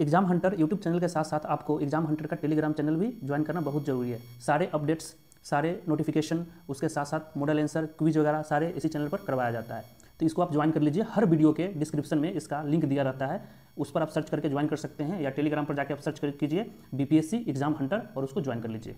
exam Hunter YouTube channel के साथ साथ आपको एग्जाम हंटर का टेलीग्राम चैनल भी ज्वाइन करना बहुत जरूरी है सारे अपडेट्स सारे नोटिफिकेशन उसके साथ साथ मॉडल आंसर क्विज वगैरह सारे इसी चैनल पर करवाया जाता है तो इसको आप ज्वाइन कर लीजिए हर वीडियो के डिस्क्रिप्शन में इसका लिंक दिया रहता है उस पर आप सर्च करके ज्वाइन कर सकते हैं या टेलीग्राम पर जाकर आप सर्च कर कीजिए बीपीएससी एग्जाम हंटर और उसको ज्वाइन कर लीजिए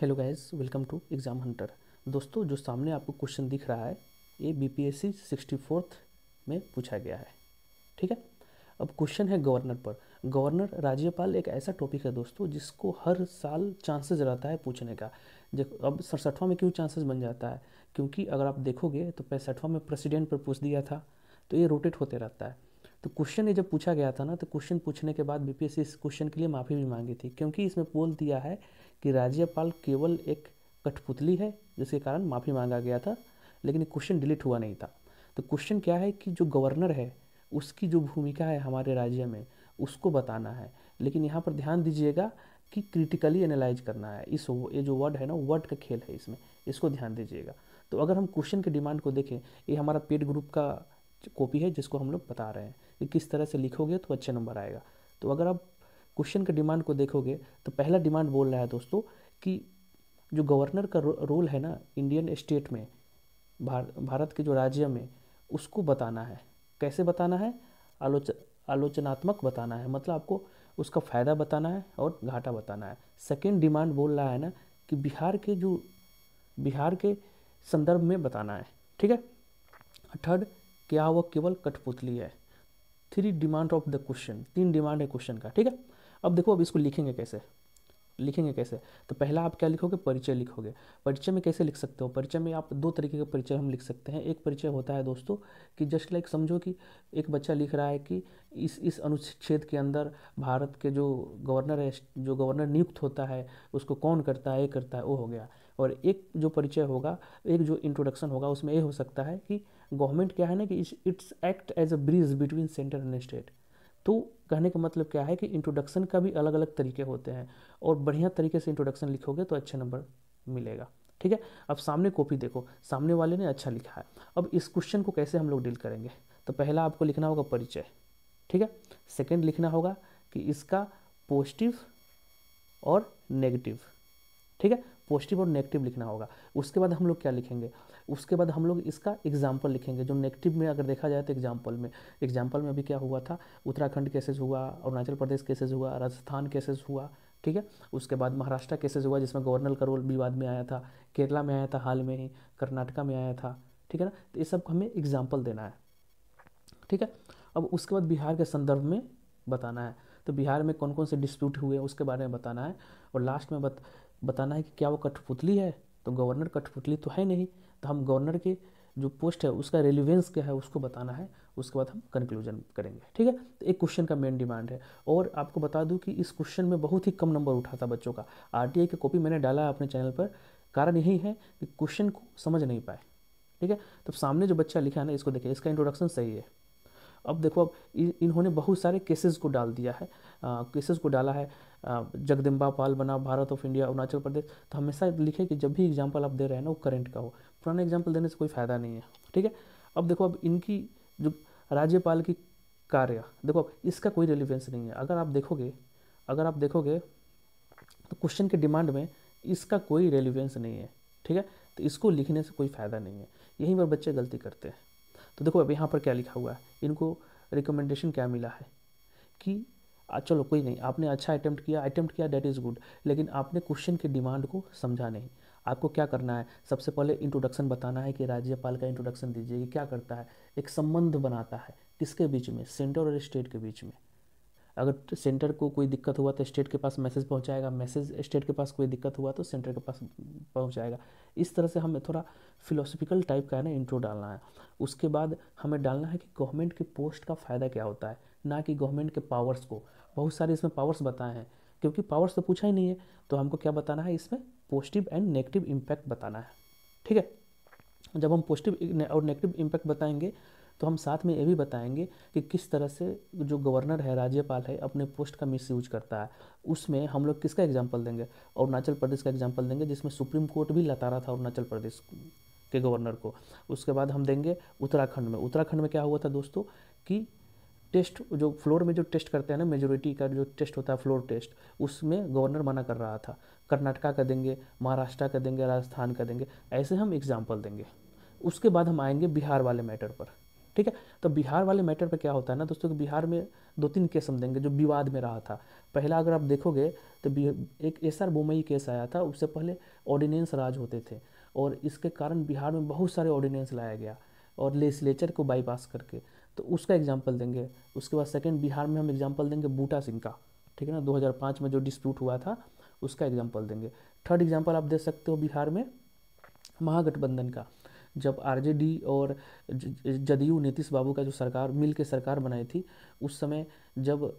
hello guys welcome to Exam Hunter दोस्तों जो सामने आपको क्वेश्चन दिख रहा है ये बीपीएससी फोर्थ में पूछा गया है ठीक है अब क्वेश्चन है गवर्नर पर गवर्नर राज्यपाल एक ऐसा टॉपिक है दोस्तों जिसको हर साल चांसेस रहता है पूछने का जब अब सड़सठवां में क्यों चांसेस बन जाता है क्योंकि अगर आप देखोगे तो पैंसठवां में प्रेसिडेंट पर पूछ दिया था तो ये रोटेट होते रहता है तो क्वेश्चन ये जब पूछा गया था ना तो क्वेश्चन पूछने के बाद बीपीएससी इस क्वेश्चन के लिए माफ़ी भी मांगी थी क्योंकि इसमें बोल दिया है कि राज्यपाल केवल एक कठपुतली है जिसके कारण माफ़ी मांगा गया था लेकिन क्वेश्चन डिलीट हुआ नहीं था तो क्वेश्चन क्या है कि जो गवर्नर है उसकी जो भूमिका है हमारे राज्य में उसको बताना है लेकिन यहाँ पर ध्यान दीजिएगा कि क्रिटिकली एनालाइज करना है इस ये जो वर्ड है ना वर्ड का खेल है इसमें इसको ध्यान दीजिएगा तो अगर हम क्वेश्चन के डिमांड को देखें ये हमारा पेड ग्रुप का कॉपी है जिसको हम लोग बता रहे हैं कि किस तरह से लिखोगे तो अच्छा नंबर आएगा तो अगर आप क्वेश्चन के डिमांड को देखोगे तो पहला डिमांड बोल रहा है दोस्तों कि जो गवर्नर का रो, रोल है ना इंडियन स्टेट में भार, भारत के जो राज्य में उसको बताना है कैसे बताना है आलोच आलोचनात्मक बताना है मतलब आपको उसका फ़ायदा बताना है और घाटा बताना है सेकेंड डिमांड बोल रहा है ना कि बिहार के जो बिहार के संदर्भ में बताना है ठीक है थर्ड क्या वह केवल कठपुतली है three demand of the question तीन डिमांड है क्वेश्चन का ठीक है अब देखो अब इसको लिखेंगे कैसे लिखेंगे कैसे तो पहला आप क्या लिखोगे परिचय लिखोगे परिचय में कैसे लिख सकते हो परिचय में आप दो तरीके का परिचय हम लिख सकते हैं एक परिचय होता है दोस्तों कि जस्ट लाइक समझो कि एक बच्चा लिख रहा है कि इस इस अनुच्छेद के अंदर भारत के जो गवर्नर है जो गवर्नर नियुक्त होता है उसको कौन करता है ये करता है वो हो गया और एक जो परिचय होगा एक जो इंट्रोडक्शन होगा उसमें ये हो सकता है कि गवर्नमेंट क्या है ना कि it's act as a bridge between centre and state तो कहने का मतलब क्या है कि इंट्रोडक्शन का भी अलग अलग तरीके होते हैं और बढ़िया तरीके से इंट्रोडक्शन लिखोगे तो अच्छे नंबर मिलेगा ठीक है अब सामने कॉपी देखो सामने वाले ने अच्छा लिखा है अब इस क्वेश्चन को कैसे हम लोग डील करेंगे तो पहला आपको लिखना होगा परिचय ठीक है सेकेंड लिखना होगा कि इसका पॉजिटिव और नेगेटिव ठीक है पॉजिटिव और नेगेटिव लिखना होगा उसके बाद हम लोग क्या लिखेंगे उसके बाद हम लोग इसका एग्जाम्पल लिखेंगे जो नेगेटिव में अगर देखा जाए तो एग्जाम्पल में एग्जाम्पल में अभी क्या हुआ था उत्तराखंड केसेज हुआ अरुणाचल प्रदेश केसेज हुआ राजस्थान केसेज हुआ ठीक है उसके बाद महाराष्ट्र केसेज हुआ जिसमें गवर्नर का रोल विवाद में आया था केरला में आया था हाल में ही कर्नाटका में आया था ठीक है ना तो ये सब हमें एग्जाम्पल देना है ठीक है अब उसके बाद बिहार के संदर्भ में बताना है तो बिहार में कौन कौन से डिस्प्यूट हुए उसके बारे में बताना है और लास्ट में बत बताना है कि क्या वो कठपुतली है तो गवर्नर कठपुतली तो है नहीं तो हम गवर्नर के जो पोस्ट है उसका रेलिवेंस क्या है उसको बताना है उसके बाद हम कंक्लूजन करेंगे ठीक है तो एक क्वेश्चन का मेन डिमांड है और आपको बता दूं कि इस क्वेश्चन में बहुत ही कम नंबर उठा था बच्चों का आर आई की कॉपी मैंने डाला है अपने चैनल पर कारण यही है कि क्वेश्चन को समझ नहीं पाए ठीक है तो सामने जो बच्चा लिखा है ना इसको देखिए इसका इंट्रोडक्शन सही है अब देखो अब इन्होंने बहुत सारे केसेस को डाल दिया है केसेस को डाला है जगदम्बा पाल बना भारत ऑफ इंडिया अरुणाचल प्रदेश तो हमेशा लिखे कि जब भी एग्जाम्पल आप दे रहे हैं ना वो करेंट का हो पुराना एग्जाम्पल देने से कोई फ़ायदा नहीं है ठीक है अब देखो अब इनकी जो राज्यपाल की कार्य देखो अब इसका कोई रेलिवेंस नहीं है अगर आप देखोगे अगर आप देखोगे तो क्वेश्चन के डिमांड में इसका कोई रेलिवेंस नहीं है ठीक है तो इसको लिखने से कोई फ़ायदा नहीं है यहीं पर बच्चे गलती करते हैं तो देखो अब यहाँ पर क्या लिखा हुआ है इनको रिकमेंडेशन क्या मिला है कि चलो कोई नहीं आपने अच्छा अटैम्प्ट किया अटैम्प्ट किया डेट इज़ गुड लेकिन आपने क्वेश्चन की डिमांड को समझा नहीं आपको क्या करना है सबसे पहले इंट्रोडक्शन बताना है कि राज्यपाल का इंट्रोडक्शन दीजिए कि क्या करता है एक संबंध बनाता है किसके बीच में सेंटर और स्टेट के बीच में अगर तो सेंटर को कोई दिक्कत हुआ तो स्टेट के पास मैसेज पहुंचाएगा मैसेज स्टेट के पास कोई दिक्कत हुआ तो सेंटर के पास पहुंचाएगा इस तरह से हमें थोड़ा फिलोसफिकल टाइप का है ना इंट्रो डालना है उसके बाद हमें डालना है कि गवर्नमेंट के पोस्ट का फ़ायदा क्या होता है ना कि गवर्नमेंट के पावर्स को बहुत सारे इसमें पावर्स बताए हैं क्योंकि पावर्स तो पूछा ही नहीं है तो हमको क्या बताना है इसमें पॉजिटिव एंड नेगेटिव इम्पैक्ट बताना है ठीक है जब हम पॉजिटिव और नेगेटिव इम्पैक्ट बताएंगे तो हम साथ में ये भी बताएंगे कि किस तरह से जो गवर्नर है राज्यपाल है अपने पोस्ट का यूज करता है उसमें हम लोग किसका एग्जाम्पल देंगे अरुणाचल प्रदेश का एग्जाम्पल देंगे जिसमें सुप्रीम कोर्ट भी लता रहा था अरुणाचल प्रदेश के गवर्नर को उसके बाद हम देंगे उत्तराखंड में उत्तराखंड में क्या हुआ था दोस्तों कि टेस्ट जो फ्लोर में जो टेस्ट करते हैं ना मेजोरिटी का जो टेस्ट होता है फ्लोर टेस्ट उसमें गवर्नर मना कर रहा था कर्नाटका का देंगे महाराष्ट्र का देंगे राजस्थान का देंगे ऐसे हम एग्जाम्पल देंगे उसके बाद हम आएंगे बिहार वाले मैटर पर ठीक है तो बिहार वाले मैटर पे क्या होता है ना दोस्तों कि बिहार में दो तीन केस हम देंगे जो विवाद में रहा था पहला अगर आप देखोगे तो एक एस आर बोमई केस आया था उससे पहले ऑर्डिनेंस राज होते थे और इसके कारण बिहार में बहुत सारे ऑर्डिनेंस लाया गया और लेजिस्लेचर को बाईपास करके तो उसका एग्जाम्पल देंगे उसके बाद सेकेंड बिहार में हम एग्जाम्पल देंगे बूटा सिंह का ठीक है ना दो में जो डिस्प्यूट हुआ था उसका एग्जाम्पल देंगे थर्ड एग्जाम्पल आप दे सकते हो बिहार में महागठबंधन का जब आरजेडी और जदयू नीतीश बाबू का जो सरकार मिल के सरकार बनाई थी उस समय जब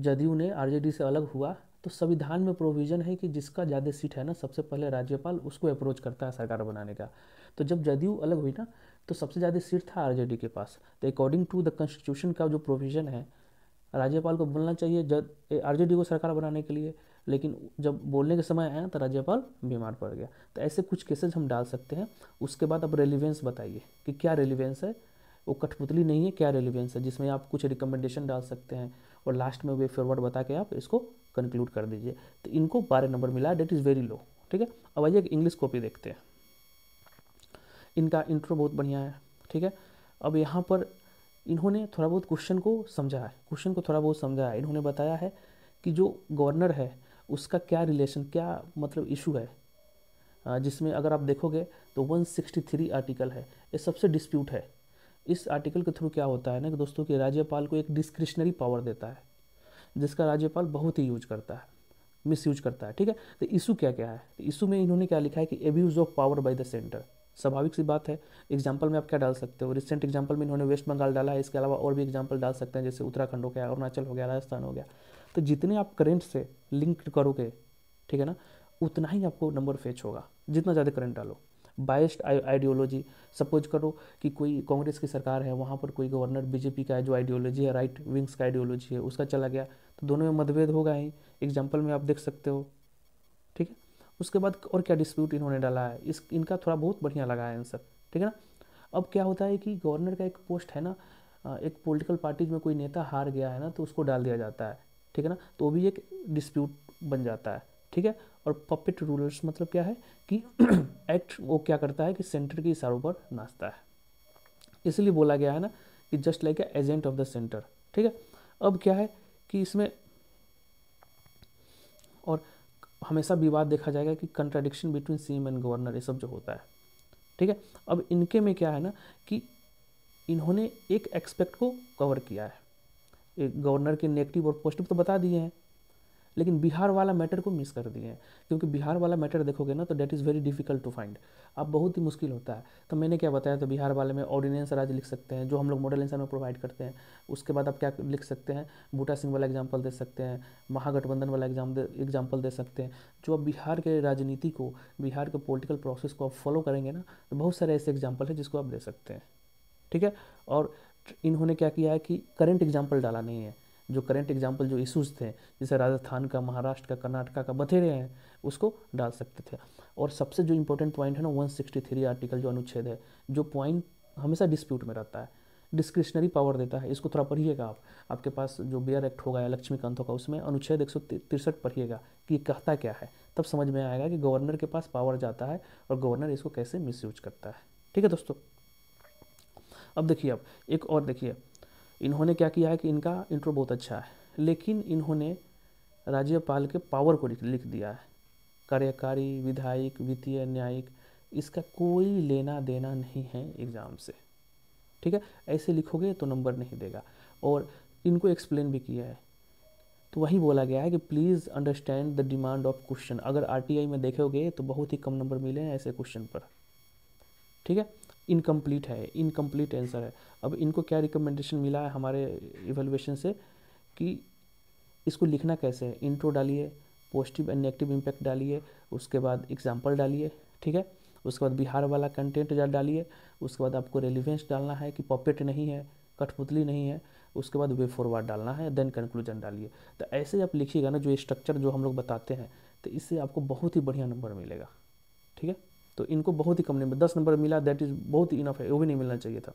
जदयू ने आरजेडी से अलग हुआ तो संविधान में प्रोविज़न है कि जिसका ज़्यादा सीट है ना सबसे पहले राज्यपाल उसको अप्रोच करता है सरकार बनाने का तो जब जदयू अलग हुई ना तो सबसे ज़्यादा सीट था आरजेडी के पास तो अकॉर्डिंग टू द कॉन्स्टिट्यूशन का जो प्रोविज़न है राज्यपाल को बोलना चाहिए जद आर को सरकार बनाने के लिए लेकिन जब बोलने के समय आया तो राज्यपाल बीमार पड़ गया तो ऐसे कुछ केसेज हम डाल सकते हैं उसके बाद आप रेलिवेंस बताइए कि क्या रेलिवेंस है वो कठपुतली नहीं है क्या रेलिवेंस है जिसमें आप कुछ रिकमेंडेशन डाल सकते हैं और लास्ट में वे फॉरवर्ड बता के आप इसको कंक्लूड कर दीजिए तो इनको बारह नंबर मिला डेट इज़ वेरी लो ठीक है अब आइए एक इंग्लिश कॉपी देखते हैं इनका इंट्रो बहुत बढ़िया है ठीक है अब यहाँ पर इन्होंने थोड़ा बहुत क्वेश्चन को समझा है क्वेश्चन को थोड़ा बहुत समझा है इन्होंने बताया है कि जो गवर्नर है उसका क्या रिलेशन क्या मतलब इशू है जिसमें अगर आप देखोगे तो 163 आर्टिकल है ये सबसे डिस्प्यूट है इस आर्टिकल के थ्रू क्या होता है ना कि दोस्तों कि राज्यपाल को एक डिस्क्रिशनरी पावर देता है जिसका राज्यपाल बहुत ही यूज करता है मिस यूज करता है ठीक है तो इशू क्या क्या है तो इशू में इन्होंने क्या लिखा है कि abuse of power by the centre स्वाभाविक सी बात है एग्जाम्पल में आप क्या डाल सकते हो रिसेंट एग्जाम्पल में इन्होंने वेस्ट बंगाल डाला है इसके अलावा और भी एग्जाम्पल डाल सकते हैं जैसे उत्तराखंड हो गया अरुणाचल हो गया राजस्थान हो गया तो जितने आप करेंट से लिंक करोगे ठीक है ना उतना ही आपको नंबर फेच होगा जितना ज़्यादा करंट डालो बाइस्ड आइडियोलॉजी सपोज करो कि कोई कांग्रेस की सरकार है वहाँ पर कोई गवर्नर बीजेपी का जो आइडियोलॉजी है राइट विंग्स का आइडियोलॉजी है उसका चला गया तो दोनों में मतभेद होगा ही एग्जाम्पल में आप देख सकते हो उसके बाद और क्या डिस्प्यूट इन्होंने डाला है इस इनका थोड़ा बहुत बढ़िया लगा है आंसर ठीक है ना अब क्या होता है कि गवर्नर का एक पोस्ट है ना एक पॉलिटिकल पार्टीज में कोई नेता हार गया है ना तो उसको डाल दिया जाता है ठीक है ना तो वो भी एक डिस्प्यूट बन जाता है ठीक है और पपिट रूलर्स मतलब क्या है कि एक्ट वो क्या करता है कि सेंटर के इशारों पर नाचता है इसलिए बोला गया है ना कि just like a agent of the centre ठीक है अब क्या है कि इसमें और हमेशा विवाद देखा जाएगा कि contradiction between M and governor ये सब जो होता है ठीक है अब इनके में क्या है ना कि इन्होंने एक एक्सपेक्ट को कवर किया है एक गवर्नर के नेगेटिव और पॉजिटिव तो बता दिए हैं लेकिन बिहार वाला मैटर को मिस कर दिए हैं क्योंकि बिहार वाला मैटर देखोगे ना तो that is very difficult to find अब बहुत ही मुश्किल होता है तो मैंने क्या बताया तो बिहार वाले में ऑर्डिनेंस राज लिख सकते हैं जो हम लोग मॉडल एंसर में प्रोवाइड करते हैं उसके बाद आप क्या लिख सकते हैं बूटा सिंह वाला एग्जाम्पल दे सकते हैं महागठबंधन वाला एग्जाम एग्जाम्पल दे सकते हैं जो आप बिहार के राजनीति को बिहार के पोलिटिकल प्रोसेस को आप फॉलो करेंगे ना तो बहुत सारे ऐसे एग्जाम्पल हैं जिसको आप दे सकते हैं ठीक है और इन्होंने क्या किया है कि करंट एग्जाम्पल डाला नहीं है जो करेंट एग्जाम्पल जो इशूज़ थे जैसे राजस्थान का महाराष्ट्र का कर्नाटका का बथेरे हैं उसको डाल सकते थे और सबसे जो इम्पोर्टेंट पॉइंट है ना वन आर्टिकल जो अनुच्छेद है जो पॉइंट हमेशा डिस्प्यूट में रहता है डिस्क्रिशनरी पावर देता है इसको थोड़ा पढ़िएगा आप आपके पास जो बियर एक्ट होगा या लक्ष्मीकांत होगा उसमें अनुच्छेद एक सौ तिरसठ पढ़िएगा कि कहता क्या है तब समझ में आएगा कि गवर्नर के पास पावर जाता है और गवर्नर इसको कैसे मिसयूज करता है ठीक है दोस्तों अब देखिए आप एक और देखिए इन्होंने क्या किया है कि इनका इंट्रो बहुत अच्छा है लेकिन इन्होंने राज्यपाल के पावर को लिख दिया है कार्यकारी विधायक वित्तीय न्यायिक इसका कोई लेना देना नहीं है एग्ज़ाम से ठीक है ऐसे लिखोगे तो नंबर नहीं देगा और इनको एक्सप्लेन भी किया है तो वही बोला गया है कि please understand the demand of question अगर आरटीआई में देखोगे तो बहुत ही कम नंबर मिले हैं ऐसे क्वेश्चन पर ठीक है इनकम्प्लीट है इनकम्प्लीट आंसर है अब इनको क्या रिकमेंडेशन मिला है हमारे इवेलुएशन से कि इसको लिखना कैसे है इंट्रो डालिए पॉजिटिव एंड नेगेटिव इम्पैक्ट डालिए उसके बाद एग्जाम्पल डालिए ठीक है उसके बाद बिहार वाला कंटेंट डालिए उसके बाद आपको रेलिवेंस डालना है कि पॉपेट नहीं है कठपुतली नहीं है उसके बाद वे फॉरवर्ड डालना है देन कंक्लूजन डालिए तो ऐसे आप लिखिएगा ना जो स्ट्रक्चर जो हम लोग बताते हैं तो इससे आपको बहुत ही बढ़िया नंबर मिलेगा ठीक है तो इनको बहुत ही कम नंबर दस नंबर मिला दैट इज़ बहुत ही इनफ है वो भी नहीं मिलना चाहिए था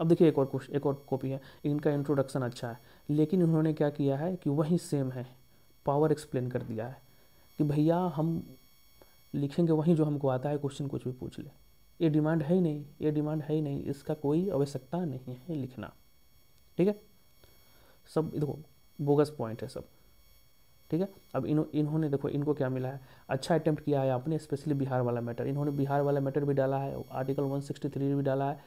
अब देखिए एक और कुछ एक और कॉपी है इनका इंट्रोडक्शन अच्छा है लेकिन उन्होंने क्या किया है कि वही सेम है पावर एक्सप्लेन कर दिया है कि भैया हम लिखेंगे वहीं जो हमको आता है क्वेश्चन कुछ भी पूछ ले ये डिमांड है ही नहीं ये डिमांड है ही नहीं इसका कोई आवश्यकता नहीं है लिखना ठीक है सब देखो बोगस पॉइंट है सब ठीक है अब इन इन्होंने देखो इनको क्या मिला है अच्छा अटैम्प्ट किया है आपने स्पेशली बिहार वाला मैटर इन्होंने बिहार वाला मैटर भी डाला है आर्टिकल 163 भी डाला है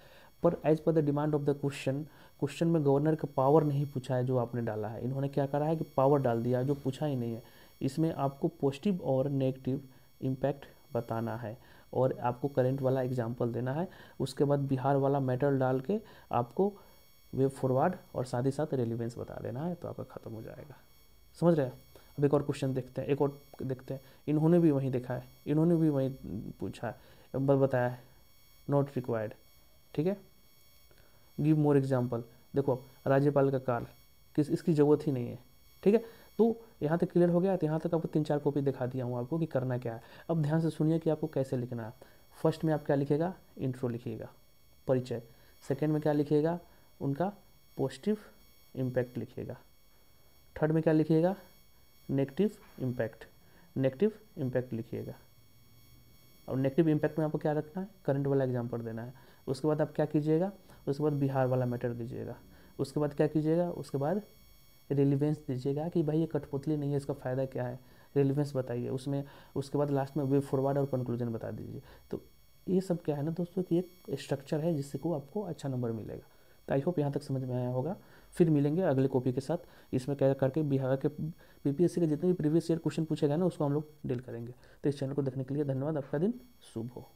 पर as per the demand of the question question में गवर्नर का पावर नहीं पूछा है जो आपने डाला है इन्होंने क्या करा है कि पावर डाल दिया जो पूछा ही नहीं है इसमें आपको पॉजिटिव और नेगेटिव इम्पैक्ट बताना है और आपको करेंट वाला एग्जाम्पल देना है उसके बाद बिहार वाला मेटल डाल के आपको वे फॉरवर्ड और साथ ही साथ रेलिवेंस बता देना है तो आपका ख़त्म हो जाएगा समझ रहे हैं अब एक और क्वेश्चन देखते हैं एक और देखते हैं इन्होंने भी वहीं देखा है इन्होंने भी वहीं पूछा है बताया है नॉट रिक्वायर्ड ठीक है गिव मोर एग्जाम्पल देखो अब राज्यपाल का काल किस इसकी ज़रूरत ही नहीं है ठीक है तो यहाँ तक क्लियर हो गया तो यहाँ तक आपको तीन चार कॉपी दिखा दिया हूँ आपको कि करना क्या है अब ध्यान से सुनिए कि आपको कैसे लिखना है फर्स्ट में आप क्या लिखेगा इंट्रो लिखिएगा परिचय सेकेंड में क्या लिखिएगा उनका पॉजिटिव इम्पैक्ट लिखिएगा थर्ड में क्या लिखिएगा नेगेटिव इम्पैक्ट नेगेटिव इम्पैक्ट लिखिएगा और नेगेटिव इम्पैक्ट में आपको क्या रखना है करंट वाला एग्जाम्पल देना है उसके बाद आप क्या कीजिएगा उसके बाद बिहार वाला मैटर दीजिएगा उसके बाद क्या कीजिएगा उसके बाद रिलीवेंस दीजिएगा कि भाई ये कठपुतली नहीं है इसका फ़ायदा क्या है रेलिवेंस बताइए उसमें उसके बाद लास्ट में वे फॉरवर्ड और कंक्लूजन बता दीजिए तो ये सब क्या है ना दोस्तों कि एक स्ट्रक्चर है जिससे को आपको अच्छा नंबर मिलेगा तो आई होप यहाँ तक समझ में आया होगा फिर मिलेंगे अगले कॉपी के साथ इसमें क्या करके बिहार के बीपीएससी के जितने भी प्रीवियस ईयर क्वेश्चन पूछे गए ना उसको हम लोग डील करेंगे तो इस चैनल को देखने के लिए धन्यवाद आपका दिन शुभ हो